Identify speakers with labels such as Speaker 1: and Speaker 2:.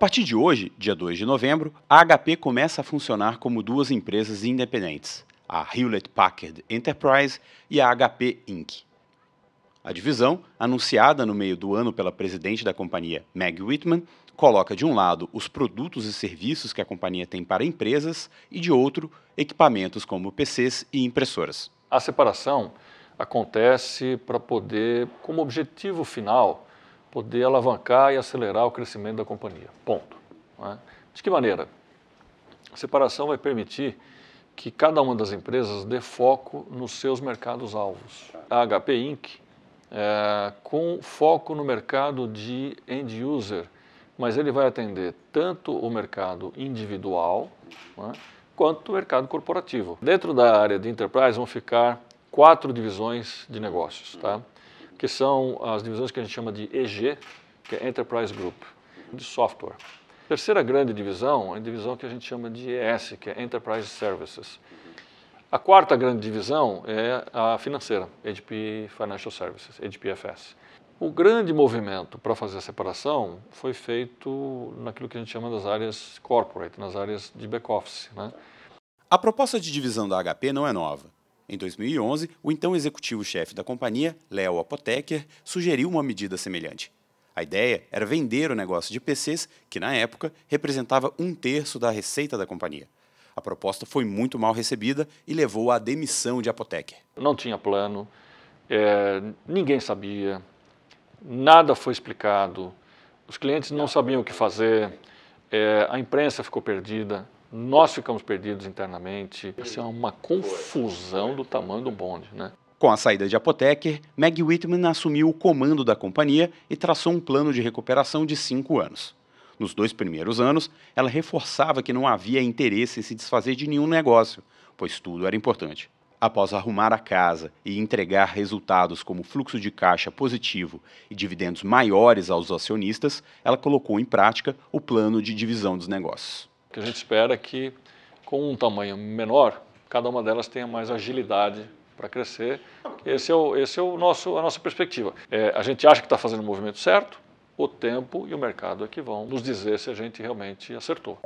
Speaker 1: partir de hoje, dia 2 de novembro, a HP começa a funcionar como duas empresas independentes, a Hewlett Packard Enterprise e a HP Inc. A divisão, anunciada no meio do ano pela presidente da companhia, Meg Whitman, coloca de um lado os produtos e serviços que a companhia tem para empresas e de outro, equipamentos como PCs e impressoras. A separação acontece para
Speaker 2: poder, como objetivo final, poder alavancar e acelerar o crescimento da companhia. Ponto. É? De que maneira? A separação vai permitir que cada uma das empresas dê foco nos seus mercados-alvos. A HP Inc., é, com foco no mercado de end user, mas ele vai atender tanto o mercado individual é? quanto o mercado corporativo. Dentro da área de enterprise vão ficar quatro divisões de negócios. Tá? que são as divisões que a gente chama de EG, que é Enterprise Group, de software. A terceira grande divisão é a divisão que a gente chama de ES, que é Enterprise Services. A quarta grande divisão é a financeira, HP Financial Services, HPFS. O grande movimento para fazer a separação foi feito naquilo que a gente chama das áreas corporate, nas áreas de back-office. Né?
Speaker 1: A proposta de divisão da HP não é nova. Em 2011, o então executivo-chefe da companhia, Léo Apotheker, sugeriu uma medida semelhante. A ideia era vender o negócio de PCs, que na época representava um terço da receita da companhia. A proposta foi muito mal recebida e levou à demissão de Apotheker. Não tinha plano, é, ninguém
Speaker 2: sabia, nada foi explicado, os clientes não sabiam o que fazer, é, a imprensa ficou perdida nós ficamos perdidos internamente. Isso
Speaker 1: é uma confusão do tamanho do bonde, né? Com a saída de Apoteker, Meg Whitman assumiu o comando da companhia e traçou um plano de recuperação de cinco anos. Nos dois primeiros anos, ela reforçava que não havia interesse em se desfazer de nenhum negócio, pois tudo era importante. Após arrumar a casa e entregar resultados como fluxo de caixa positivo e dividendos maiores aos acionistas, ela colocou em prática o plano de divisão dos negócios
Speaker 2: que a gente espera que, com um tamanho menor, cada uma delas tenha mais agilidade para crescer. Esse é, o, esse é o nosso, a nossa perspectiva. É, a gente acha que está fazendo o movimento certo, o tempo e o mercado é que vão nos dizer se a gente realmente acertou.